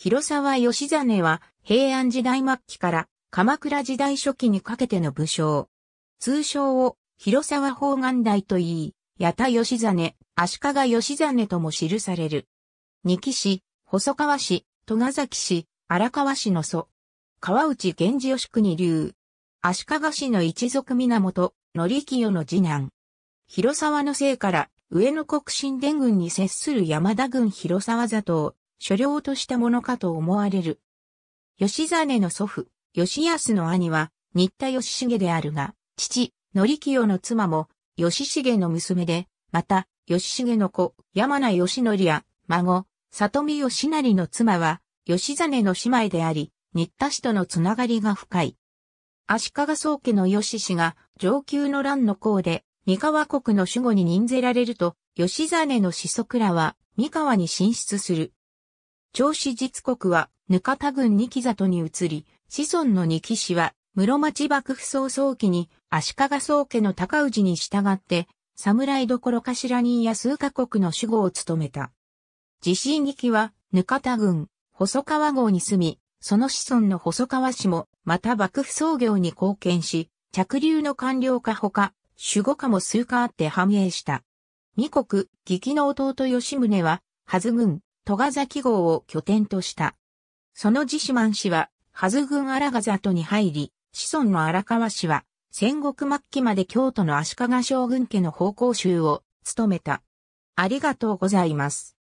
広沢義実は平安時代末期から鎌倉時代初期にかけての武将。通称を広沢方眼大と言い、八田義実、足利義実とも記される。二騎市、細川市、戸ヶ崎市、荒川市の祖。川内源氏義国流。足利氏の一族源、則清の次男。広沢の姓から上野国神殿軍に接する山田軍広沢座頭、所領としたものかと思われる。吉真の祖父、吉安の兄は、新田義重であるが、父、則清の妻も、義重の娘で、また、義重の子、山名義則や、孫、里見義成の妻は、吉真の姉妹であり、新田氏とのつながりが深い。足利宗家の義氏が上級の乱の功で、三河国の守護に任ぜられると、吉真の子息らは、三河に進出する。長子実国は、ぬかた郡二木里に移り、子孫の二木氏は、室町幕府総早期に、足利宗家の高氏に従って、侍どころかしら人や数カ国の守護を務めた。自身劇は、ぬかた郡、細川郷に住み、その子孫の細川氏も、また幕府創業に貢献し、着流の官僚かほか、守護家も数かあって繁栄した。二国、劇の弟吉宗は、はず軍、戸賀崎号を拠点とした。その自志満氏は、ハズ軍荒賀里に入り、子孫の荒川氏は、戦国末期まで京都の足利将軍家の奉公衆を務めた。ありがとうございます。